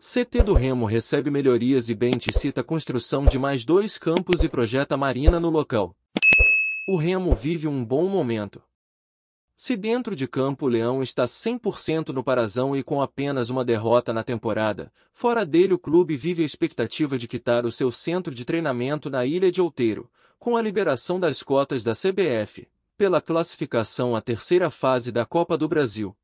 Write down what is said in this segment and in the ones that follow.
CT do Remo recebe melhorias e Bente cita construção de mais dois campos e projeta marina no local. O Remo vive um bom momento. Se dentro de campo o Leão está 100% no Parazão e com apenas uma derrota na temporada, fora dele o clube vive a expectativa de quitar o seu centro de treinamento na Ilha de Outeiro, com a liberação das cotas da CBF, pela classificação à terceira fase da Copa do Brasil.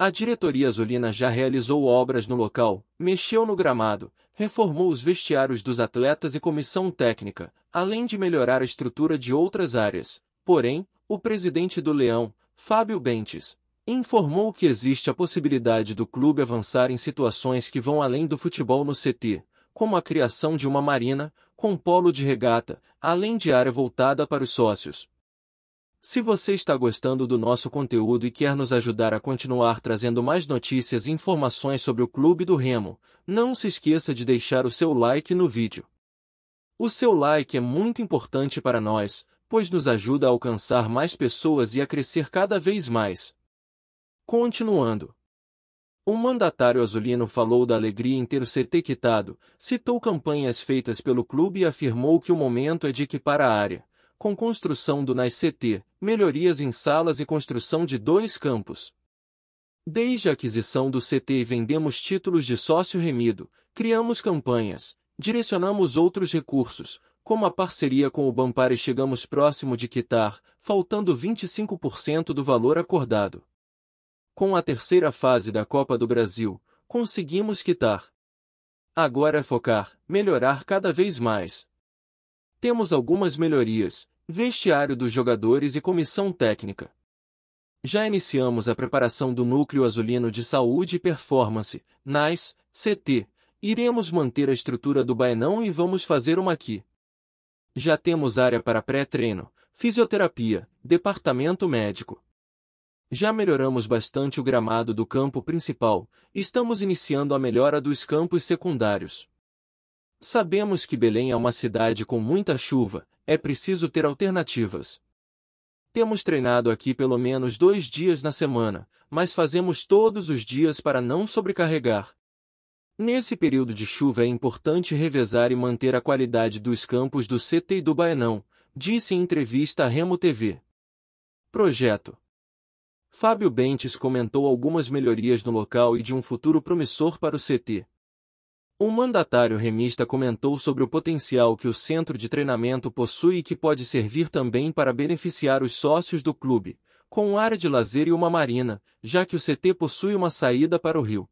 A diretoria azulina já realizou obras no local, mexeu no gramado, reformou os vestiários dos atletas e comissão técnica, além de melhorar a estrutura de outras áreas. Porém, o presidente do Leão, Fábio Bentes, informou que existe a possibilidade do clube avançar em situações que vão além do futebol no CT, como a criação de uma marina, com polo de regata, além de área voltada para os sócios, se você está gostando do nosso conteúdo e quer nos ajudar a continuar trazendo mais notícias e informações sobre o Clube do Remo, não se esqueça de deixar o seu like no vídeo. O seu like é muito importante para nós, pois nos ajuda a alcançar mais pessoas e a crescer cada vez mais. Continuando. Um mandatário azulino falou da alegria em ter o CT quitado, citou campanhas feitas pelo clube e afirmou que o momento é de equipar a área, com construção do CT melhorias em salas e construção de dois campos. Desde a aquisição do CT vendemos títulos de sócio remido, criamos campanhas, direcionamos outros recursos, como a parceria com o Bampar e chegamos próximo de quitar, faltando 25% do valor acordado. Com a terceira fase da Copa do Brasil, conseguimos quitar. Agora é focar, melhorar cada vez mais. Temos algumas melhorias, vestiário dos jogadores e comissão técnica. Já iniciamos a preparação do Núcleo Azulino de Saúde e Performance, NAS, CT. Iremos manter a estrutura do Baenão e vamos fazer uma aqui. Já temos área para pré-treino, fisioterapia, departamento médico. Já melhoramos bastante o gramado do campo principal, estamos iniciando a melhora dos campos secundários. Sabemos que Belém é uma cidade com muita chuva, é preciso ter alternativas. Temos treinado aqui pelo menos dois dias na semana, mas fazemos todos os dias para não sobrecarregar. Nesse período de chuva é importante revezar e manter a qualidade dos campos do CT e do Baenão, disse em entrevista à Remo TV. Projeto Fábio Bentes comentou algumas melhorias no local e de um futuro promissor para o CT. Um mandatário remista comentou sobre o potencial que o centro de treinamento possui e que pode servir também para beneficiar os sócios do clube, com uma área de lazer e uma marina, já que o CT possui uma saída para o rio.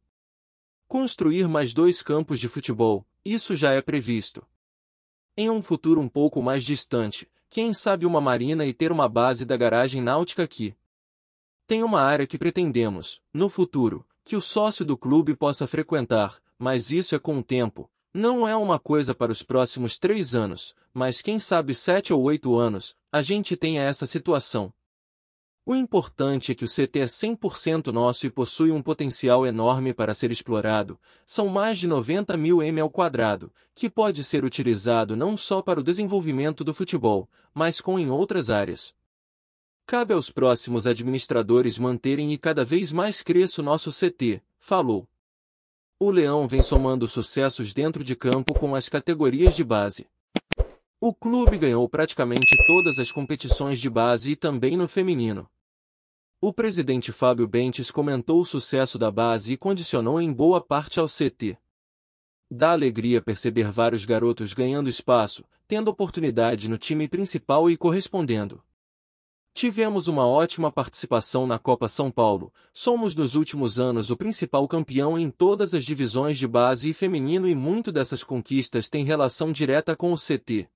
Construir mais dois campos de futebol, isso já é previsto. Em um futuro um pouco mais distante, quem sabe uma marina e ter uma base da garagem náutica aqui. Tem uma área que pretendemos, no futuro, que o sócio do clube possa frequentar, mas isso é com o tempo. Não é uma coisa para os próximos três anos, mas quem sabe sete ou oito anos, a gente tenha essa situação. O importante é que o CT é 100% nosso e possui um potencial enorme para ser explorado. São mais de 90 mil m ao quadrado, que pode ser utilizado não só para o desenvolvimento do futebol, mas com em outras áreas. Cabe aos próximos administradores manterem e cada vez mais cresça o nosso CT, falou. O Leão vem somando sucessos dentro de campo com as categorias de base. O clube ganhou praticamente todas as competições de base e também no feminino. O presidente Fábio Bentes comentou o sucesso da base e condicionou em boa parte ao CT. Dá alegria perceber vários garotos ganhando espaço, tendo oportunidade no time principal e correspondendo. Tivemos uma ótima participação na Copa São Paulo, somos nos últimos anos o principal campeão em todas as divisões de base e feminino e muito dessas conquistas tem relação direta com o CT.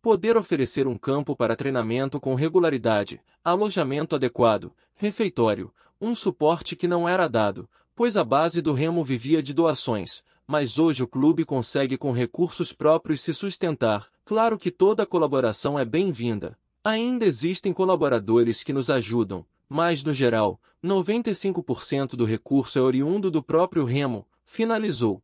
Poder oferecer um campo para treinamento com regularidade, alojamento adequado, refeitório, um suporte que não era dado, pois a base do Remo vivia de doações, mas hoje o clube consegue com recursos próprios se sustentar, claro que toda colaboração é bem-vinda Ainda existem colaboradores que nos ajudam, mas no geral, 95% do recurso é oriundo do próprio remo, finalizou.